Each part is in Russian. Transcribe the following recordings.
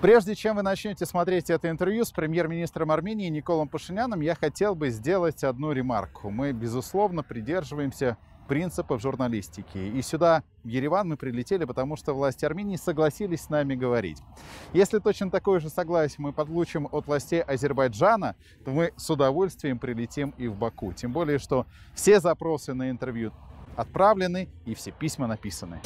Прежде чем вы начнете смотреть это интервью с премьер-министром Армении Николом Пашиняном, я хотел бы сделать одну ремарку. Мы, безусловно, придерживаемся принципов журналистики. И сюда, в Ереван, мы прилетели, потому что власти Армении согласились с нами говорить. Если точно такое же согласие мы получим от властей Азербайджана, то мы с удовольствием прилетим и в Баку. Тем более, что все запросы на интервью отправлены и все письма написаны.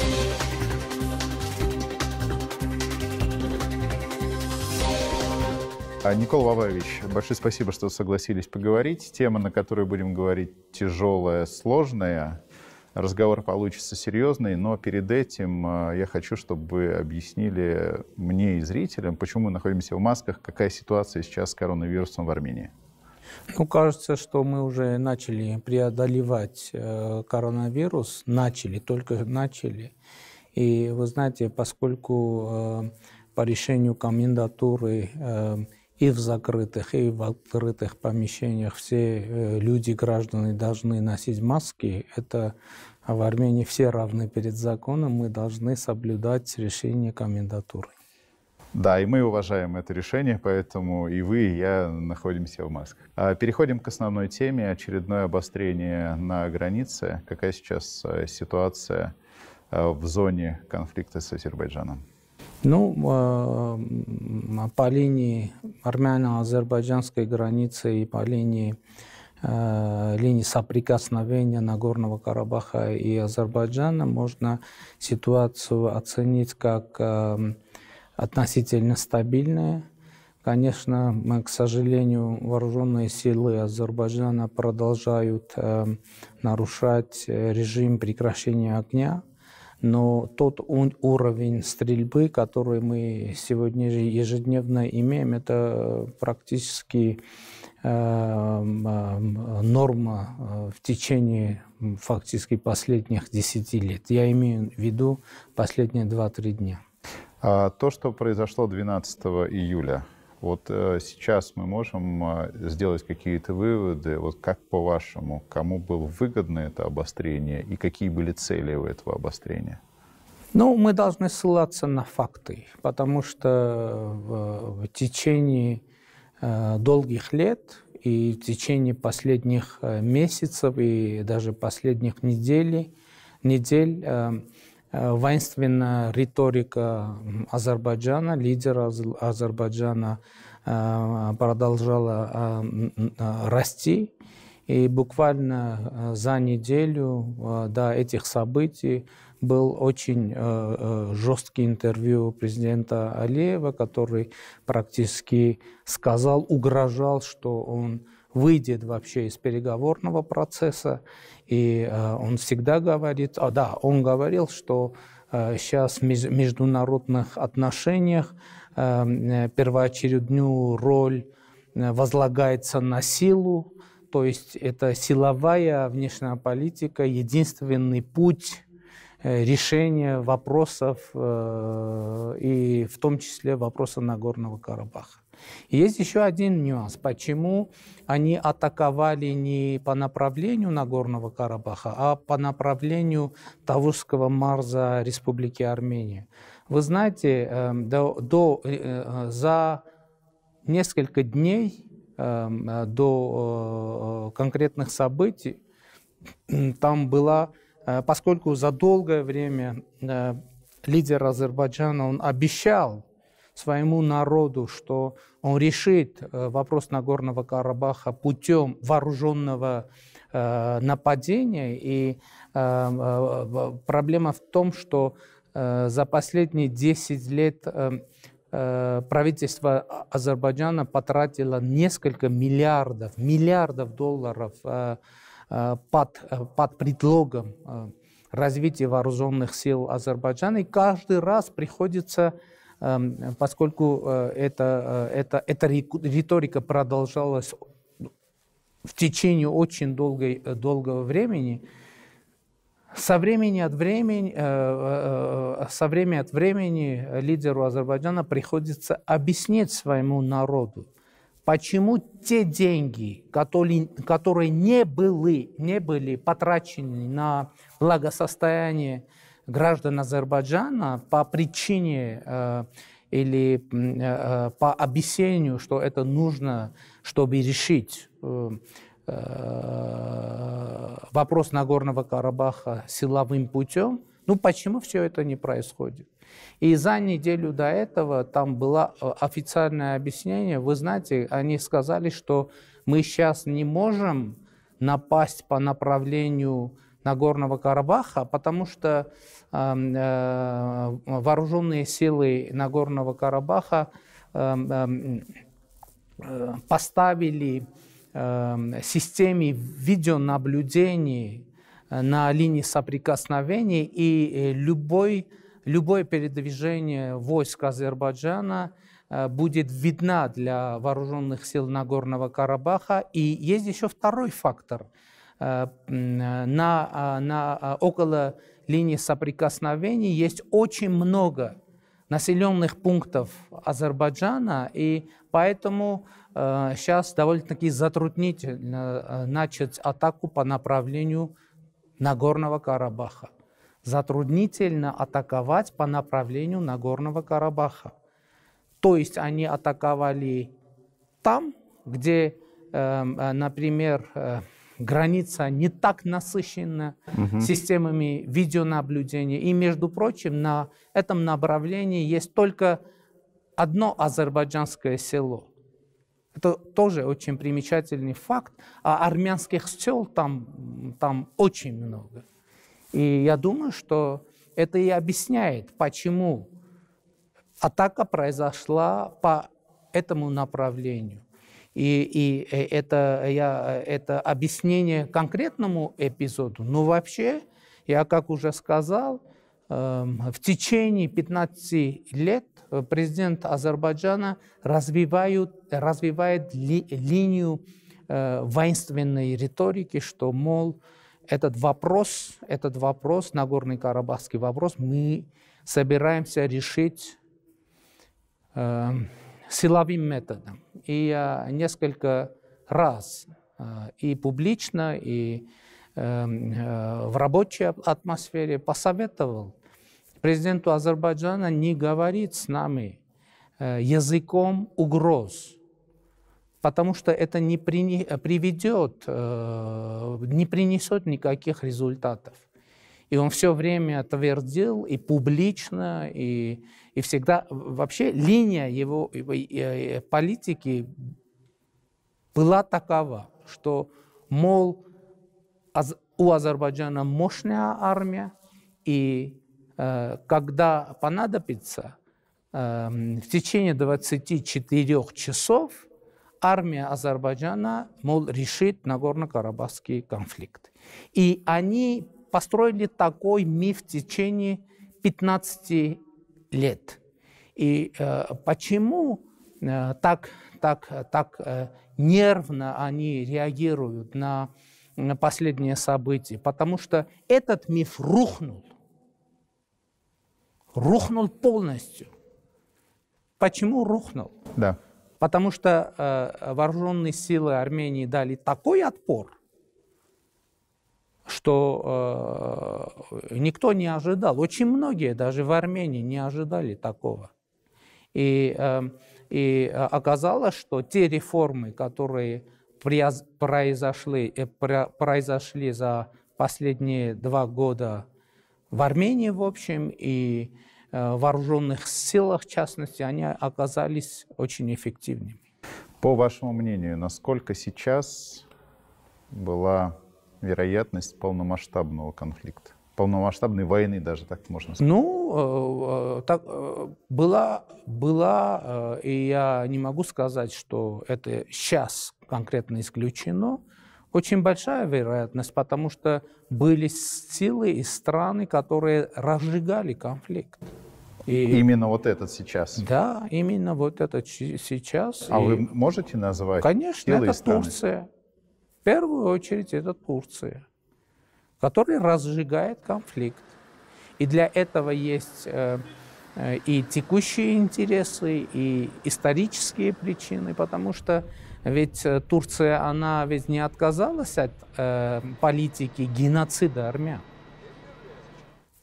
А, Никол Вавович, большое спасибо, что согласились поговорить. Тема, на которой будем говорить, тяжелая, сложная. Разговор получится серьезный, но перед этим а, я хочу, чтобы вы объяснили мне и зрителям, почему мы находимся в масках, какая ситуация сейчас с коронавирусом в Армении. Ну, кажется, что мы уже начали преодолевать э, коронавирус, начали, только начали. И вы знаете, поскольку э, по решению комендатуры э, и в закрытых, и в открытых помещениях все э, люди, граждане должны носить маски. Это в Армении все равны перед законом, мы должны соблюдать решение комендатуры. Да, и мы уважаем это решение, поэтому и вы, и я находимся в масках. А, переходим к основной теме. Очередное обострение на границе. Какая сейчас э, ситуация э, в зоне конфликта с Азербайджаном? Ну, а, а по линии армяно-азербайджанской границы и по линии э, линии соприкосновения Нагорного Карабаха и Азербайджана можно ситуацию оценить как э, относительно стабильная. Конечно, мы, к сожалению, вооруженные силы Азербайджана продолжают э, нарушать режим прекращения огня, но тот уровень стрельбы, который мы сегодня ежедневно имеем, это практически э, э, норма э, в течение фактически последних 10 лет. Я имею в виду последние 2-3 дня. А то, что произошло 12 июля, вот э, сейчас мы можем э, сделать какие-то выводы, вот как по-вашему, кому было выгодно это обострение и какие были цели у этого обострения? Ну, мы должны ссылаться на факты, потому что в, э, в течение э, долгих лет и в течение последних месяцев и даже последних недель, недель э, Э, воинственная риторика Азербайджана, лидера Азербайджана э, продолжала э, расти. И буквально за неделю до этих событий был очень жесткий интервью президента Алиева, который практически сказал, угрожал, что он выйдет вообще из переговорного процесса. И э, он всегда говорит, а да, он говорил, что сейчас э, в международных отношениях эм, э, первоочередную роль возлагается на силу, то есть это силовая внешняя политика, единственный путь решения вопросов и в том числе вопроса Нагорного Карабаха есть еще один нюанс, почему они атаковали не по направлению Нагорного Карабаха, а по направлению Тавушского Марза Республики Армения. Вы знаете, эм, до, до, э, э, за несколько дней эм, э, до конкретных событий там была, поскольку за долгое время лидер Азербайджана он обещал своему народу, что он решит э, вопрос Нагорного Карабаха путем вооруженного э, нападения. И э, проблема в том, что за последние 10 лет правительство а-, Азербайджана потратило несколько миллиардов, миллиардов долларов под, под предлогом развития вооруженных сил Азербайджана. И каждый раз приходится Эм, поскольку э, это, э, это, эта риторика продолжалась в течение очень долгой, э, долгого времени, со времени от времени, со времени от времени лидеру Азербайджана приходится объяснить своему народу, почему те деньги, которые, которые не, были, не были потрачены на благосостояние граждан Азербайджана по причине э, или э, э, по объяснению, что это нужно, чтобы решить э, э вопрос Нагорного Карабаха силовым путем, ну почему все это не происходит? И за неделю до этого там было э, официальное объяснение. Вы знаете, они сказали, что мы сейчас не можем напасть по направлению Нагорного Карабаха, потому что эм, э, вооруженные силы Нагорного Карабаха эм, эм, э, поставили системе видеонаблюдений э, на линии соприкосновений, и любой, любое передвижение войск Азербайджана будет видна для вооруженных сил Нагорного Карабаха. И есть еще второй фактор – Э, э, на, а, на, а, около линии соприкосновений есть очень много населенных пунктов Азербайджана, и поэтому э, сейчас довольно-таки затруднительно э, начать атаку по направлению Нагорного Карабаха. Затруднительно атаковать по направлению Нагорного Карабаха. То есть они атаковали там, где, эм, э, например, граница не так насыщена угу. системами видеонаблюдения. И, между прочим, на этом направлении есть только одно азербайджанское село. Это тоже очень примечательный факт. А армянских сел там, там очень много. И я думаю, что это и объясняет, почему атака произошла по этому направлению. И, и э, это, э, я, э, это объяснение конкретному эпизоду. Но вообще, я как уже сказал, эм, в течение 15 лет президент Азербайджана развивает, развивает ли, линию воинственной риторики, что, мол, этот вопрос, этот вопрос, Нагорный Карабахский вопрос, мы собираемся решить эм, силовым методом. И я э, несколько раз э, и публично, и э, в рабочей атмосфере посоветовал президенту Азербайджана не говорить с нами языком угроз, потому что это не приведет, не принесет никаких результатов. И он все время твердил и публично, и и всегда вообще линия его, э, э, э, политики была такова, что, мол, у Азербайджана мощная армия, и э, когда понадобится, э, в течение 24 часов армия Азербайджана, мол, решит Нагорно-Карабахский конфликт. И они построили такой миф в течение 15 лет. И э, почему э, так, так, так э, нервно они реагируют на последние события? Потому что этот миф рухнул. Рухнул полностью. Почему рухнул? Да. Потому что э, вооруженные силы Армении дали такой отпор – что э, никто не ожидал. Очень многие даже в Армении не ожидали такого. И, э, и оказалось, что те реформы, которые произошли, э, произошли за последние два года в Армении в общем и э, вооруженных силах в частности, они оказались очень эффективными. По вашему мнению, насколько сейчас была вероятность полномасштабного конфликта? полномасштабной войны даже, так можно сказать. Ну, э, э, так, э, была, была, и я не могу сказать, что это сейчас конкретно исключено, очень большая вероятность, потому что были силы и страны, которые разжигали конфликт. И, именно вот этот сейчас. Да, именно вот этот сейчас. А и... вы можете назвать? Конечно, это Турция. В первую очередь это Турция, которая разжигает конфликт. И для этого есть э, э, и текущие интересы, и исторические причины, потому что ведь э, Турция, она ведь не отказалась от э, политики геноцида армян.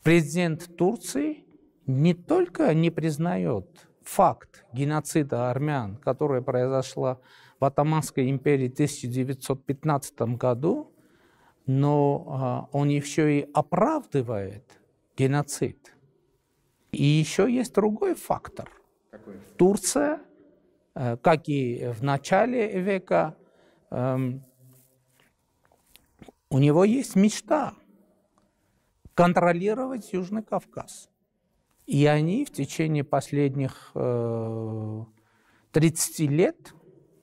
Президент Турции не только не признает факт геноцида армян, который произошла в Атаманской империи в 1915 году, но а, он еще и оправдывает геноцид. И еще есть другой фактор. Какой? Турция, э, как и в начале века, эм, у него есть мечта контролировать Южный Кавказ. И они в течение последних 30 э, лет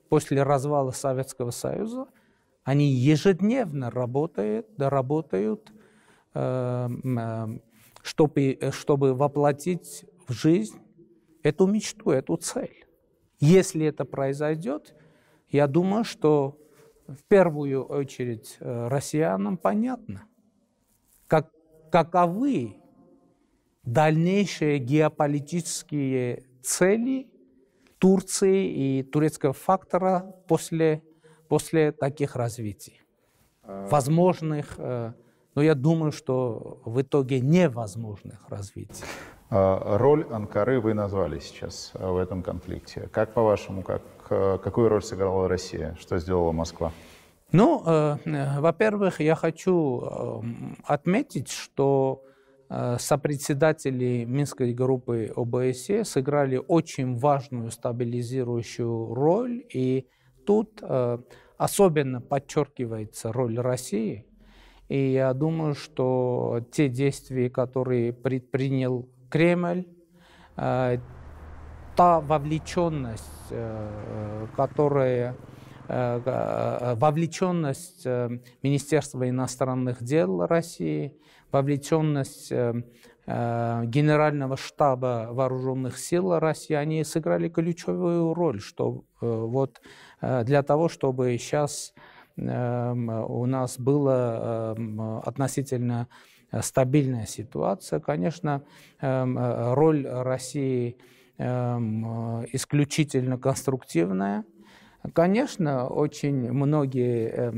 после развала Советского Союза, они ежедневно работают, работают, эм, эм, чтобы, чтобы воплотить в жизнь эту мечту, эту цель. Если это произойдет, я думаю, что в первую очередь э, россиянам понятно, как, каковы дальнейшие геополитические цели Турции и турецкого фактора после, после таких развитий. А, Возможных, э, но я думаю, что в итоге невозможных развитий. А, роль Анкары вы назвали сейчас в этом конфликте. Как по-вашему, как, э, какую роль сыграла Россия? Что сделала Москва? Ну, э, э во-первых, я хочу э, отметить, что Э, сопредседатели Минской группы ОБСЕ сыграли очень важную стабилизирующую роль, и тут э, особенно подчеркивается роль России. И я думаю, что те действия, которые предпринял Кремль, э, та вовлеченность, которая вовлеченность Министерства иностранных дел России – вовлеченность эм, э, Генерального штаба вооруженных сил России, они сыграли ключевую роль, что э, вот э, для того, чтобы сейчас эм, у нас была эм, относительно стабильная ситуация, конечно, роль России исключительно конструктивная. Конечно, очень многие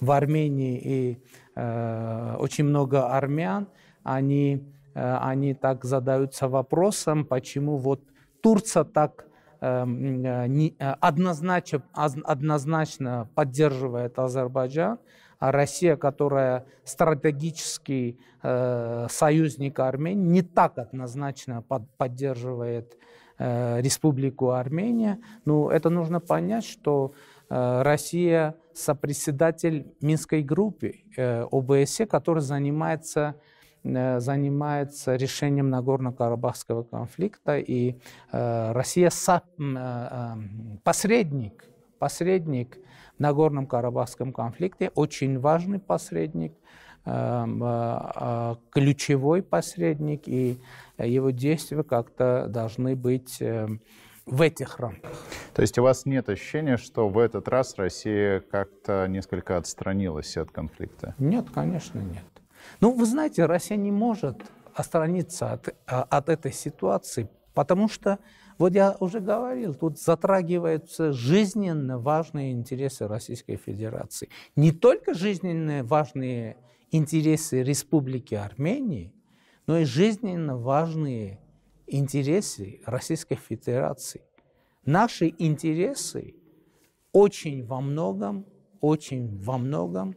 в Армении и Э, очень много армян, они, э, они так задаются вопросом, почему вот Турция так эм, э, однозначно, однозначно поддерживает Азербайджан, а Россия, которая стратегический э, союзник Армении, не так однозначно под, поддерживает э, Республику Армения. но ну, это нужно понять, что э, Россия сопредседатель Минской группы э, ОБСЕ, который занимается э, занимается решением Нагорно-Карабахского конфликта, и э, Россия посредник, посредник в Нагорном-Карабахском конфликте, очень важный посредник, а, ключевой посредник, и его действия как-то должны быть в этих рамках. То есть у вас нет ощущения, что в этот раз Россия как-то несколько отстранилась от конфликта? Нет, конечно, нет. Ну, вы знаете, Россия не может отстраниться от, а, от этой ситуации, потому что, вот я уже говорил, тут затрагиваются жизненно важные интересы Российской Федерации. Не только жизненно важные интересы Республики Армении, но и жизненно важные интересы Российской Федерации. Наши интересы очень во многом, очень во многом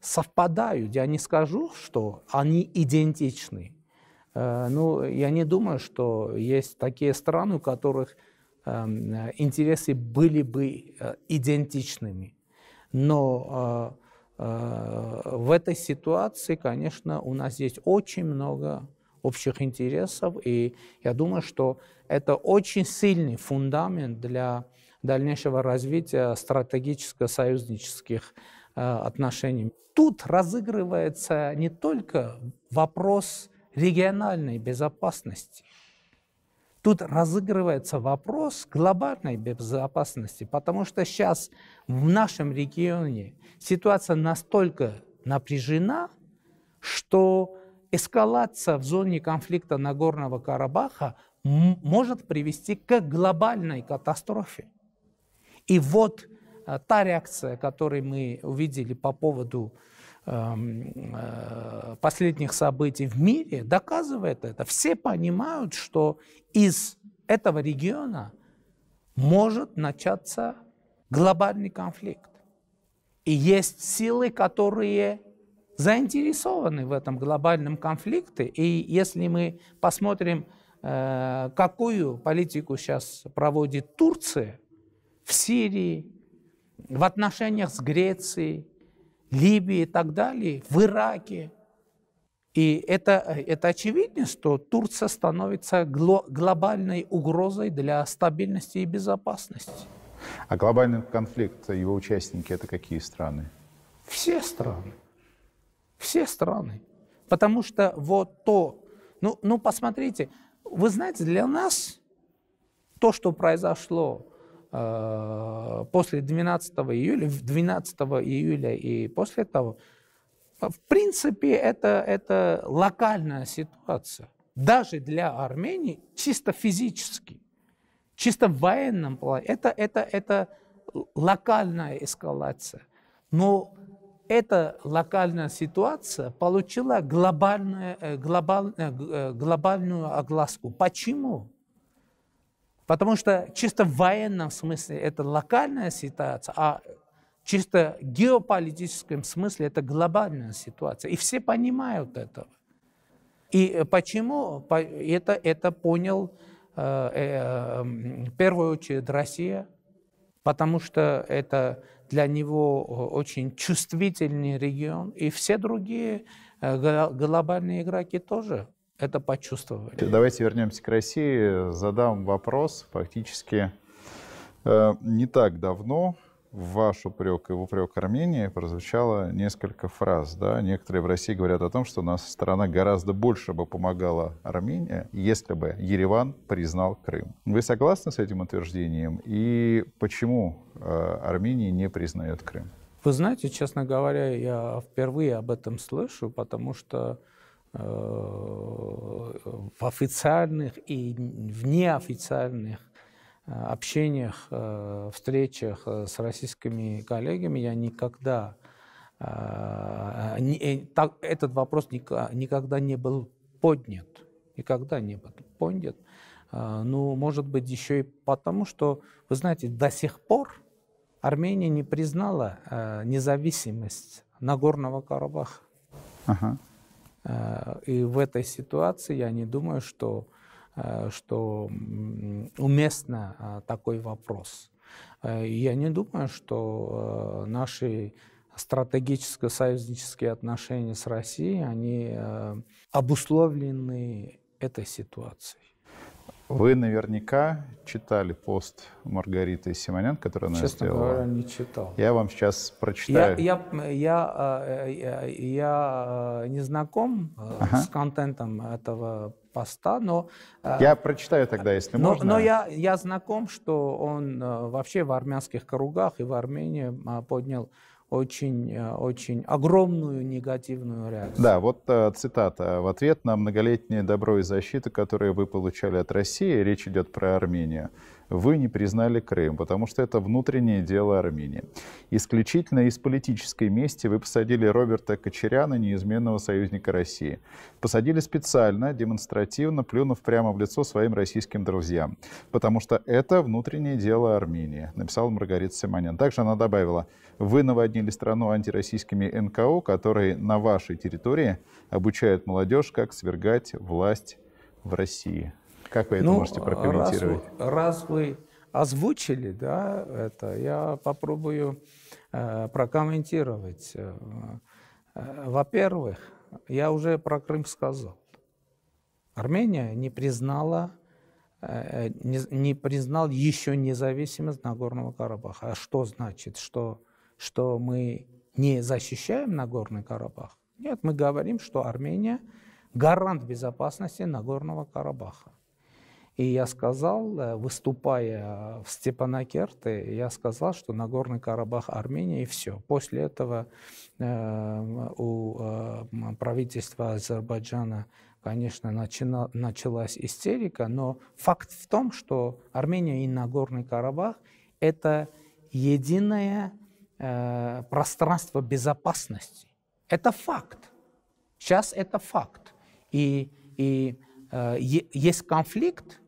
совпадают. Я не скажу, что они идентичны. Э, ну, я не думаю, что есть такие страны, у которых эм, интересы были бы э, идентичными. Но э, в этой ситуации, конечно, у нас есть очень много общих интересов. И я думаю, что это очень сильный фундамент для дальнейшего развития стратегическо-союзнических э, отношений. Тут разыгрывается не только вопрос региональной безопасности, тут разыгрывается вопрос глобальной безопасности, потому что сейчас в нашем регионе ситуация настолько напряжена, что эскалация в зоне конфликта Нагорного Карабаха может привести к глобальной катастрофе. И вот э, та реакция, которую мы увидели по поводу эм, э, последних событий в мире, доказывает это. Все понимают, что из этого региона может начаться глобальный конфликт. И есть силы, которые заинтересованы в этом глобальном конфликте. И если мы посмотрим, э, какую политику сейчас проводит Турция в Сирии, в отношениях с Грецией, Либией и так далее, в Ираке. И это, это очевидно, что Турция становится гло, глобальной угрозой для стабильности и безопасности. А глобальный конфликт, его участники, это какие страны? Все страны. Все страны. Потому что вот то... Ну, ну посмотрите, вы знаете, для нас то, что произошло э, после 12 июля, 12 июля и после того, в принципе, это, это локальная ситуация. Даже для Армении чисто физически, чисто в военном плане. Это, это, это локальная эскалация. Но эта локальная ситуация получила глобальную, э, глобальную, э, э, глобальную огласку. Почему? Потому что чисто в военном смысле это локальная ситуация, а чисто в геополитическом смысле это глобальная ситуация. И все понимают этого. И почему это, это понял в первую очередь Россия, потому что это для него э, очень чувствительный регион, и все другие э, глобальные игроки тоже это почувствовали. Давайте вернемся к России. Задам вопрос фактически э, не так давно в ваш упрек и в упрек Армении прозвучало несколько фраз. Да? Некоторые в России говорят о том, что у нас страна гораздо больше бы помогала Армении, если бы Ереван признал Крым. Вы согласны с этим утверждением? И почему э, Армения не признает Крым? Вы знаете, честно говоря, я впервые об этом слышу, потому что э, в официальных и в неофициальных Э, общениях, э, встречах э, с российскими коллегами я никогда не, этот вопрос никогда не был поднят, никогда не был поднят. Ну, может быть, еще и потому, что, вы знаете, до сих пор Армения не признала независимость Нагорного Карабаха. Ага. И в этой ситуации я не думаю, что Э, что уместно а, такой вопрос. Э, я не думаю, что э, наши стратегическо-союзнические отношения с Россией, они обусловлены этой ситуацией. Вы наверняка читали пост Маргариты Симонян, который она Честно сделала. Честно говоря, не читал. Я вам сейчас прочитаю. Я, я, я, я, я не знаком ага. с контентом этого поста, но... Э, я прочитаю тогда, если но, можно. Но я, я знаком, что он э, вообще в армянских кругах и в Армении а, поднял очень, э, очень огромную негативную реакцию. Да, вот цитата. «В ответ на многолетнее добро и защиту, которые вы получали от России, речь идет про Армению, вы не признали Крым, потому что это внутреннее дело Армении. Исключительно из политической мести вы посадили Роберта Кочеряна, неизменного союзника России. Посадили специально, демонстративно, плюнув прямо в лицо своим российским друзьям, потому что это внутреннее дело Армении, написала Маргарита Симонян. Также она добавила, вы наводнили страну антироссийскими НКО, которые на вашей территории обучают молодежь, как свергать власть в России. Как вы это ну, можете а прокомментировать? Раз, раз вы озвучили, да, это, я попробую э, прокомментировать. Э, э, во-первых, я уже про Крым сказал. Армения не признала э, э, не, не признал еще независимость Нагорного Карабаха. А что значит, что, что мы не защищаем Нагорный Карабах? Нет, мы говорим, что Армения гарант безопасности Нагорного Карабаха. И я сказал, э, выступая в Степанакерте, я сказал, что Нагорный Карабах Армения и все. После этого э, у э, правительства Азербайджана, конечно, начала началась истерика, но факт в том, что Армения и Нагорный Карабах – это единое э, пространство безопасности. Это факт. Сейчас это факт. И, и э, есть конфликт,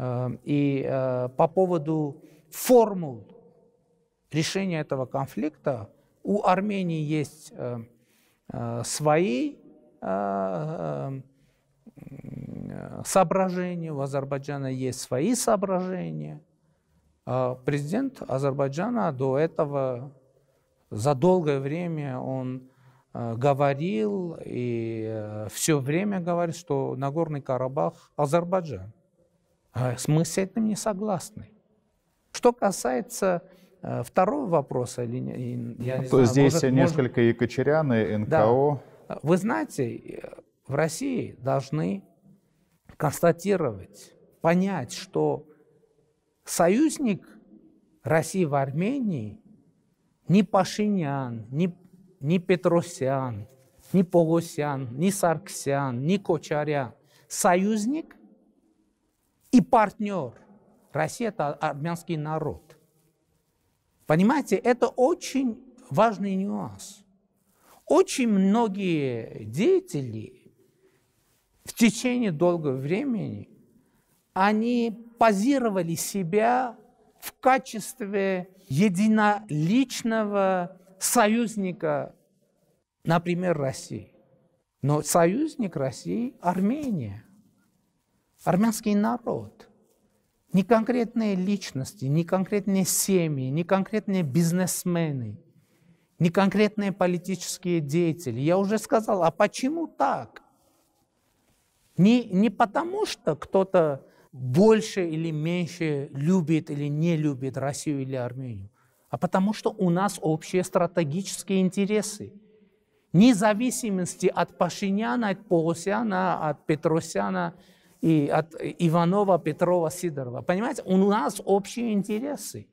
Эм, и э, по поводу формул решения этого конфликта у Армении есть э, э, свои соображения, у Азербайджана есть свои соображения. А президент Азербайджана до этого за долгое время он говорил и все время говорит, что Нагорный Карабах – Азербайджан. А с мыслью этим не согласны. Что касается э, второго вопроса, я не ну, То знаю, здесь может, несколько может... и и НКО. Да. Э, вы знаете, э, в России должны констатировать, понять, что союзник России в Армении не Пашинян, не ни Петросян, не Полосян, не Сарксян, не Кочарян. Союзник и партнер. Россия – это армянский народ. Понимаете, это очень важный нюанс. Очень многие деятели в течение долгого времени, они позировали себя в качестве единоличного союзника, например, России. Но союзник России – Армения – армянский народ. Не конкретные личности, не конкретные семьи, не конкретные бизнесмены, не конкретные политические деятели. Я уже сказал, а почему так? Не, не потому, что кто-то больше или меньше любит или не любит Россию или Армению, а потому что у нас общие стратегические интересы. Независимости от Пашиняна, от Полосяна, от Петросяна – и от Иванова, Петрова, Сидорова. Понимаете, у нас общие интересы.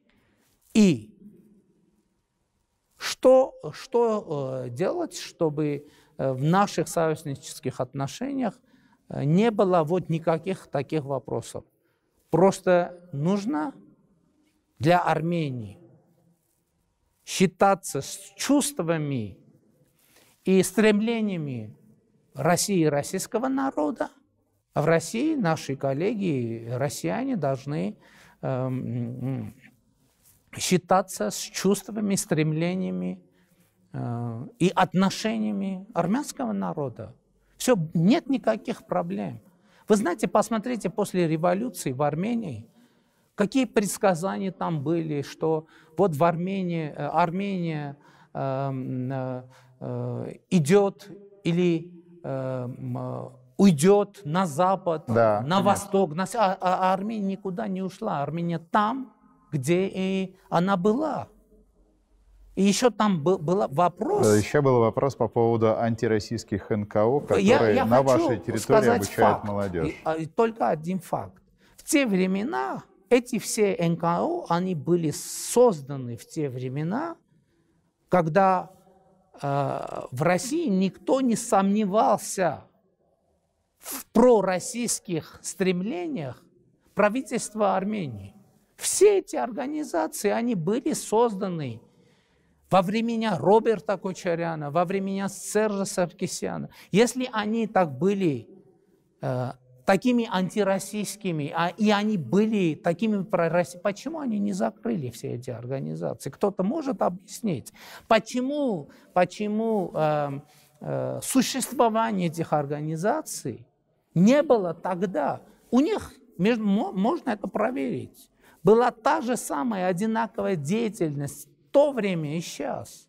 И что, что э, делать, чтобы э, в наших союзнических отношениях э, не было вот никаких таких вопросов? Просто нужно для Армении считаться с чувствами и стремлениями России и российского народа, а в России наши коллеги, россияне, должны эм, считаться с чувствами, стремлениями э, и отношениями армянского народа. Все, нет никаких проблем. Вы знаете, посмотрите, после революции в Армении, какие предсказания там были, что вот в Армении, э, Армения эм, э, э идет или эм, уйдет на запад, да, на конечно. восток, на... А, а Армения никуда не ушла. Армения там, где и она была. И еще там был, был вопрос. Еще был вопрос по поводу антироссийских НКО, которые я, я на вашей территории обучают факт, молодежь. И, а, и только один факт. В те времена эти все НКО, они были созданы в те времена, когда э, в России никто не сомневался – в пророссийских стремлениях правительства Армении. Все эти организации, они были созданы во времена Роберта Кочаряна, во времена Сержа Саркисяна. Если они так были э, такими антироссийскими, а, и они были такими пророссийскими, почему они не закрыли все эти организации? Кто-то может объяснить, почему, почему э, э, существование этих организаций не было тогда. У них, можно это проверить, была та же самая одинаковая деятельность в то время и сейчас.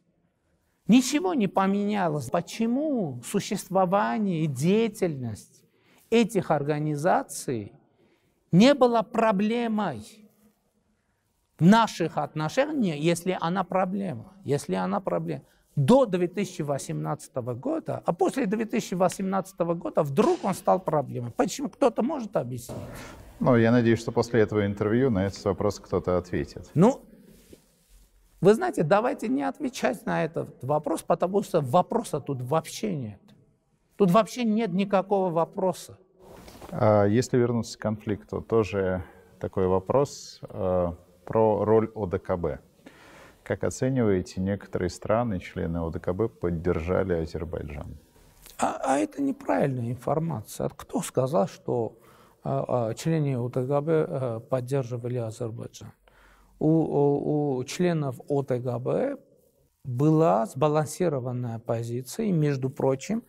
Ничего не поменялось. Почему существование и деятельность этих организаций не была проблемой в наших отношениях, если она проблема? Если она проблема – до 2018 года, а после 2018 года вдруг он стал проблемой. Почему? Кто-то может объяснить? Ну, я надеюсь, что после этого интервью на этот вопрос кто-то ответит. Ну, вы знаете, давайте не отвечать на этот вопрос, потому что вопроса тут вообще нет. Тут вообще нет никакого вопроса. А если вернуться к конфликту, тоже такой вопрос э, про роль ОДКБ. Как оцениваете, некоторые страны, члены ОДКБ, поддержали Азербайджан? А, а это неправильная информация. Кто сказал, что а, а члены ОДКБ а, э, поддерживали Азербайджан? У, у, у членов ОДКБ была сбалансированная позиция, и, между прочим,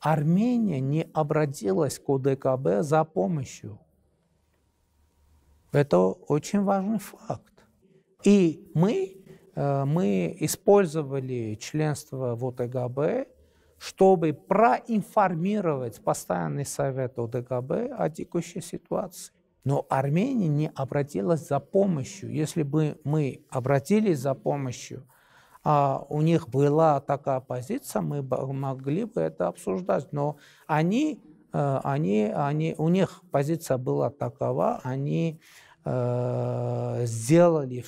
Армения не обратилась к ОДКБ за помощью. Это очень важный факт. И мы Э, мы использовали членство в ОДГБ, чтобы проинформировать постоянный совет ОДГБ о текущей ситуации. Но Армения не обратилась за помощью. Если бы мы обратились за помощью, а у них была такая позиция, мы могли бы это обсуждать. Но они, э, они, они, у них позиция была такова, они э, сделали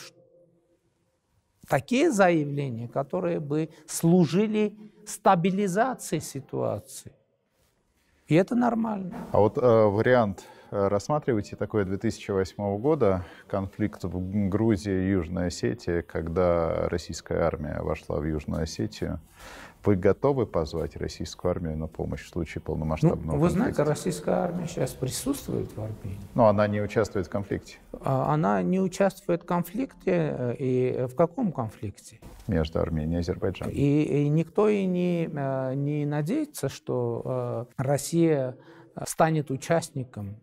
такие заявления, которые бы служили стабилизации ситуации. И это нормально. А вот э, вариант э, рассматривайте такое 2008 года, конфликт в Грузии и Южной Осетии, когда российская армия вошла в Южную Осетию вы готовы позвать российскую армию на помощь в случае полномасштабного ну, вы конфликта? Вы знаете, российская армия сейчас присутствует в Армении. Но она не участвует в конфликте. А, она не участвует в конфликте. Э, и в каком конфликте? Между Арменией и Азербайджаном. И, и никто и не, э, не надеется, что э, Россия станет участником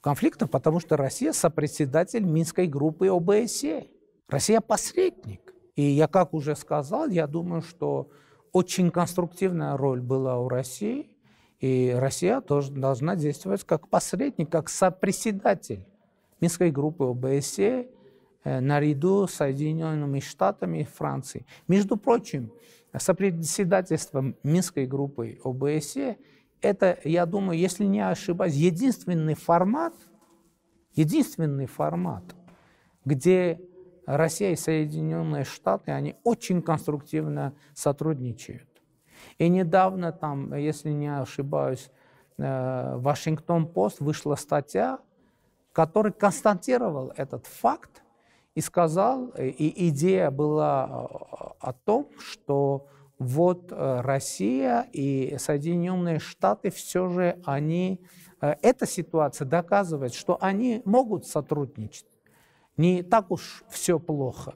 конфликта, потому что Россия сопредседатель Минской группы ОБСЕ. Россия посредник. И я, как уже сказал, я думаю, что очень конструктивная роль была у России, и Россия тоже должна действовать как посредник, как сопредседатель Минской группы ОБСЕ э, наряду с Соединенными Штатами и Францией. Между прочим, сопредседательство Минской группы ОБСЕ это, я думаю, если не ошибаюсь, единственный формат, единственный формат, где Россия и Соединенные Штаты, они очень конструктивно сотрудничают. И недавно там, если не ошибаюсь, э, Вашингтон-Пост вышла статья, который констатировал этот факт и сказал, э, и идея была э, о том, что вот Россия и Соединенные Штаты все же они, эта ситуация доказывает, что они могут сотрудничать не так уж все плохо.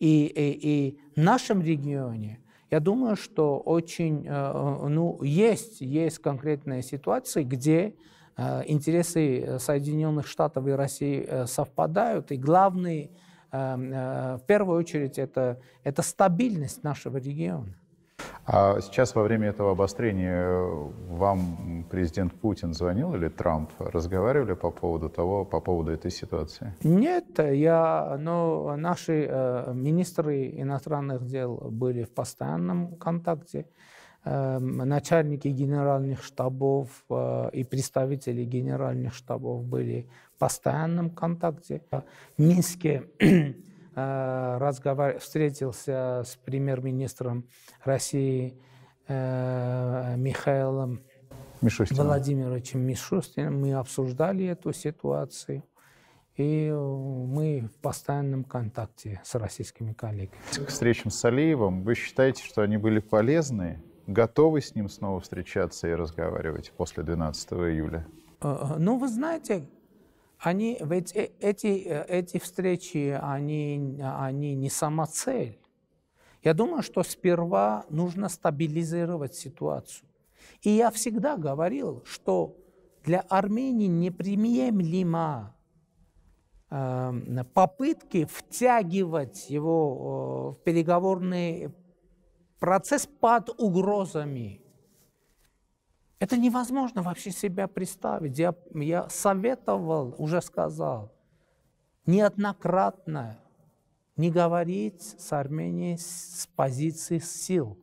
И, и, и в нашем регионе, я думаю, что очень, э, э, ну, есть, есть конкретные ситуации, где э, интересы Соединенных Штатов и России совпадают, и главный, в первую очередь, это, это стабильность нашего региона. А сейчас во время этого обострения э, вам президент Путин звонил или Трамп? Разговаривали по поводу того, по поводу этой ситуации? Нет, я, но наши э, министры иностранных дел были в постоянном контакте. Э, начальники генеральных штабов э, и представители генеральных штабов были в постоянном контакте. В Минске Э, разговар... встретился с премьер-министром России э, Михаилом Мишустиным. Владимировичем Мишустиным. Мы обсуждали эту ситуацию. И мы в постоянном контакте с российскими коллегами. К встречам с Алиевым вы считаете, что они были полезны? Готовы с ним снова встречаться и разговаривать после 12 июля? Э, ну, вы знаете, они, ведь эти, э, э, эти встречи, они, они не сама цель. Я думаю, что сперва нужно стабилизировать ситуацию. И я всегда говорил, что для Армении неприемлемо эм, попытки втягивать его э, в переговорный процесс под угрозами это невозможно вообще себя представить. Я, я советовал, уже сказал, неоднократно не говорить с Арменией с позиции сил.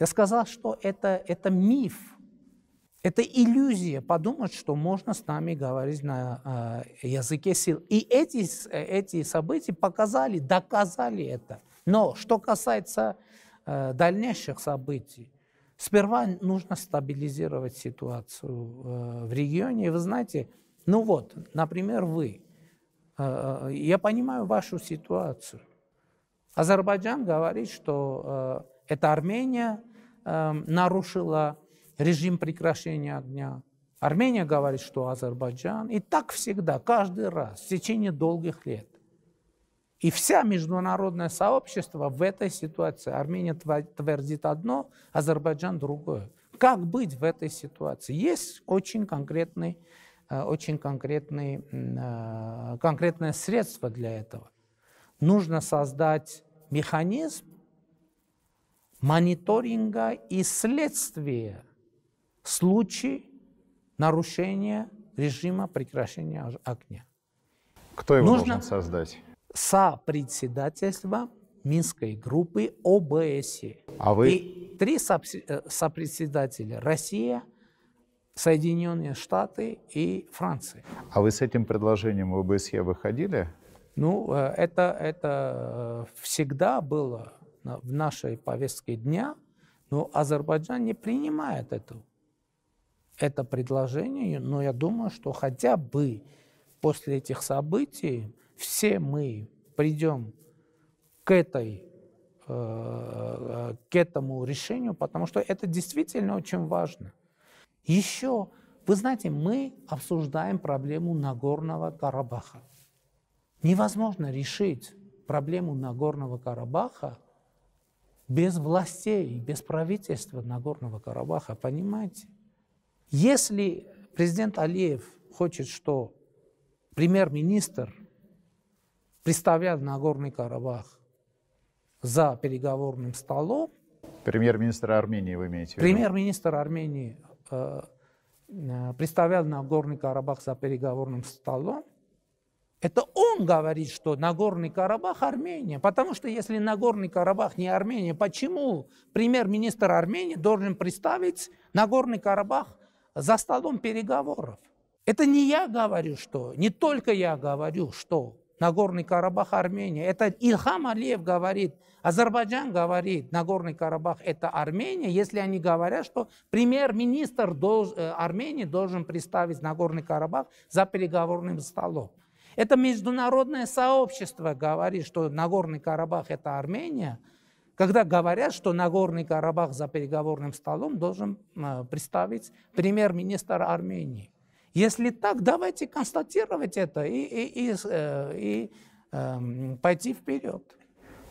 Я сказал, что это, это миф, это иллюзия подумать, что можно с нами говорить на э, языке сил. И эти, эти события показали, доказали это. Но что касается э, дальнейших событий, Сперва нужно стабилизировать ситуацию э, в регионе. И вы знаете, ну вот, например, вы. Э, э, я понимаю вашу ситуацию. Азербайджан говорит, что это Армения нарушила режим прекращения огня. Армения говорит, что Азербайджан. И так всегда, каждый раз, в течение долгих лет. И вся международное сообщество в этой ситуации. Армения твердит одно, Азербайджан другое. Как быть в этой ситуации? Есть очень конкретный э, очень конкретный, э, конкретное средство для этого. Нужно создать механизм мониторинга и следствия случаев нарушения режима прекращения огня. Кто его Нужно... должен создать? сопредседательства Минской группы ОБСЕ. А вы? И три э, сопредседателя – Россия, Соединенные Штаты и Франция. А вы с этим предложением в ОБСЕ выходили? Ну, э, это, это э, всегда было в нашей повестке дня, но Азербайджан не принимает эту, это предложение, но я думаю, что хотя бы после этих событий все мы придем к, этой, э, к этому решению, потому что это действительно очень важно. Еще, вы знаете, мы обсуждаем проблему Нагорного Карабаха. Невозможно решить проблему Нагорного Карабаха без властей, без правительства Нагорного Карабаха, понимаете? Если президент Алиев хочет, что премьер-министр представлял Нагорный Карабах за переговорным столом. Премьер-министр Армении вы имеете в виду? Премьер-министр Армении э, э, представлял Нагорный Карабах за переговорным столом. Это он говорит, что Нагорный Карабах – Армения. Потому что если Нагорный Карабах не Армения, почему премьер-министр Армении должен представить Нагорный Карабах за столом переговоров? Это не я говорю, что, не только я говорю, что Нагорный Карабах, Армения. Это Ильхам Алиев говорит, Азербайджан говорит, Нагорный Карабах – это Армения, если они говорят, что премьер-министр долж, э, Армении должен представить Нагорный Карабах за переговорным столом. Это международное сообщество говорит, что Нагорный Карабах – это Армения, когда говорят, что Нагорный Карабах за переговорным столом должен э, представить премьер-министр Армении. Если так, давайте констатировать это и, и, и, э, и э, пойти вперед.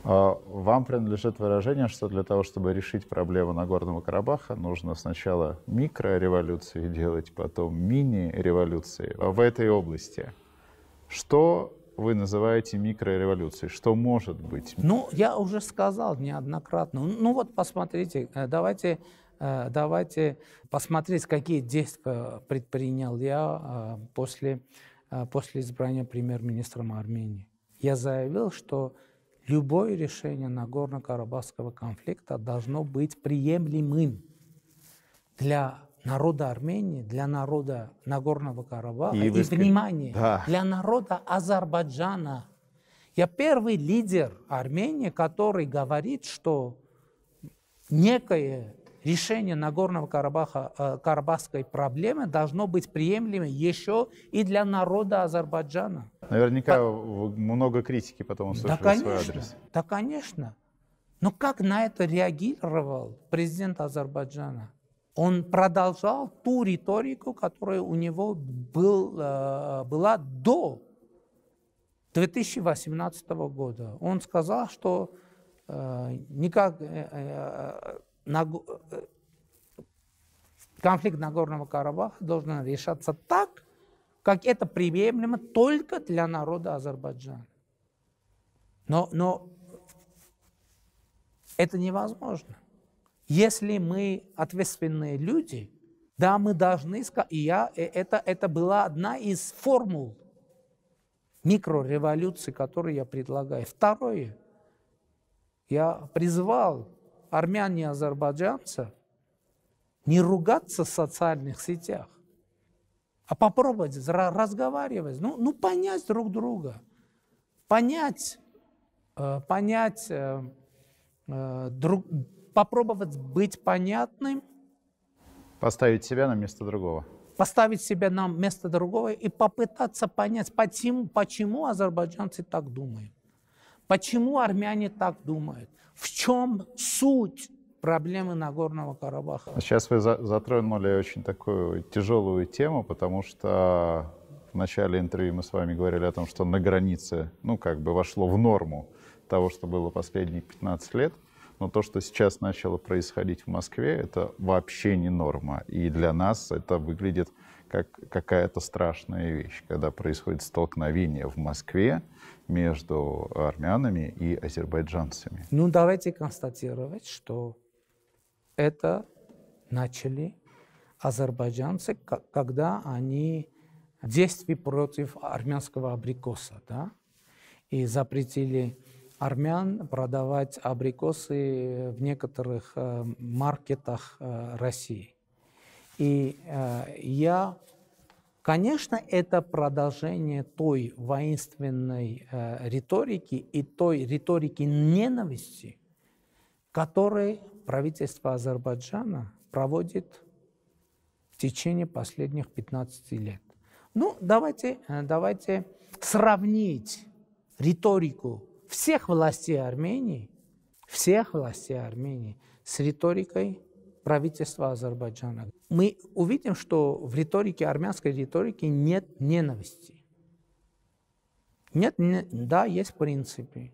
А вам принадлежит выражение, что для того, чтобы решить проблему Нагорного Карабаха, нужно сначала микрореволюции делать, потом мини-революции в этой области. Что вы называете микрореволюцией? Что может быть? Ну, я уже сказал неоднократно. Ну, ну вот посмотрите, э, давайте Э, давайте посмотреть, какие действия предпринял я э, после, э, после избрания премьер-министром Армении. Я заявил, что любое решение Нагорно-Карабахского конфликта должно быть приемлемым для народа Армении, для народа Нагорного Карабаха и, и внимание, да. для народа Азербайджана. Я первый лидер Армении, который говорит, что некое решение карабаха э, карабахской проблемы должно быть приемлемым еще и для народа Азербайджана. Наверняка так, много критики потом услышали да, конечно, свой адрес. Да, конечно. Но как на это реагировал президент Азербайджана? Он продолжал ту риторику, которая у него был, э, была до 2018 года. Он сказал, что э, никак Э, конфликт Нагорного Карабаха должен решаться так, как это приемлемо только для народа Азербайджана. Но, но это невозможно. Если мы ответственные люди, да, мы должны сказать, и я, э, это, это была одна из формул микрореволюции, которую я предлагаю. Второе, я призвал армяне и азербайджанцев не ругаться в социальных сетях, а попробовать разговаривать, ну, ну понять друг друга, понять, э, понять э, э, друг, попробовать быть понятным. Поставить себя на место другого. Поставить себя на место другого и попытаться понять, почему, почему азербайджанцы так думают. Почему армяне так думают? В чем суть проблемы Нагорного Карабаха? Сейчас вы затронули очень такую тяжелую тему, потому что в начале интервью мы с вами говорили о том, что на границе, ну, как бы вошло в норму того, что было последние 15 лет. Но то, что сейчас начало происходить в Москве, это вообще не норма. И для нас это выглядит как какая-то страшная вещь, когда происходит столкновение в Москве между армянами и азербайджанцами. Ну, давайте констатировать, что это начали азербайджанцы, когда они действий против армянского абрикоса, да, и запретили армян продавать абрикосы в некоторых э, маркетах э, России. И э, я, конечно, это продолжение той воинственной э, риторики и той риторики ненависти, которую правительство Азербайджана проводит в течение последних 15 лет. Ну, давайте, э, давайте сравнить риторику всех властей Армении, всех властей Армении с риторикой правительства Азербайджана. Мы увидим, что в риторике, армянской риторики нет ненависти. Нет, не, да, есть принципы,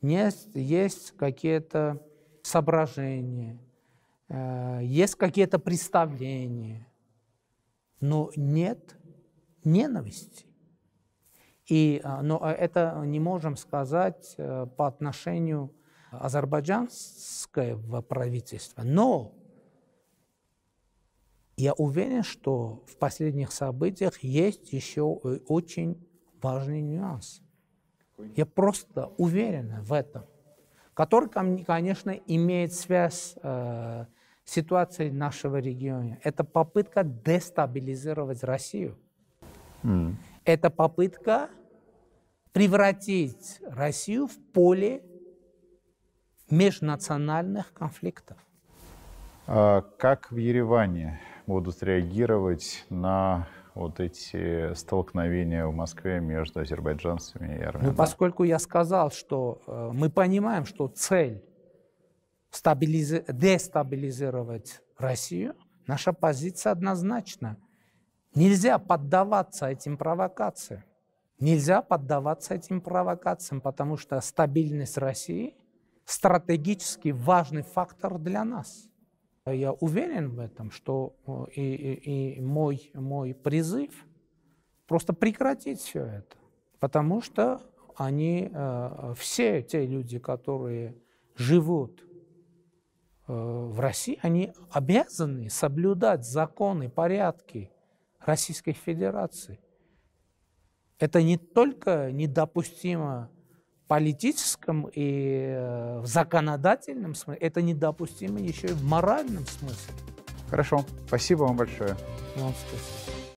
есть, есть какие-то соображения, э, есть какие-то представления, но нет ненависти. И, э, но э, это не можем сказать э, по отношению к азербайджанское правительство. Но я уверен, что в последних событиях есть еще очень важный нюанс. Я просто уверен в этом, который, конечно, имеет связь э, с ситуацией нашего региона. Это попытка дестабилизировать Россию. Mm. Это попытка превратить Россию в поле межнациональных конфликтов. А как в Ереване будут реагировать на вот эти столкновения в Москве между азербайджанцами и армянами? Ну, поскольку я сказал, что э, мы понимаем, что цель стабилизи- дестабилизировать Россию, наша позиция однозначна. Нельзя поддаваться этим провокациям. Нельзя поддаваться этим провокациям, потому что стабильность России стратегически важный фактор для нас. Я уверен в этом, что э, и, и, и мой, мой призыв просто прекратить все это, потому что они, э, все те люди, которые живут э, в России, они обязаны соблюдать законы, порядки Российской Федерации. Это не только недопустимо политическом и э, в законодательном смысле, это недопустимо еще и в моральном смысле. Хорошо, спасибо вам большое. Вам спасибо.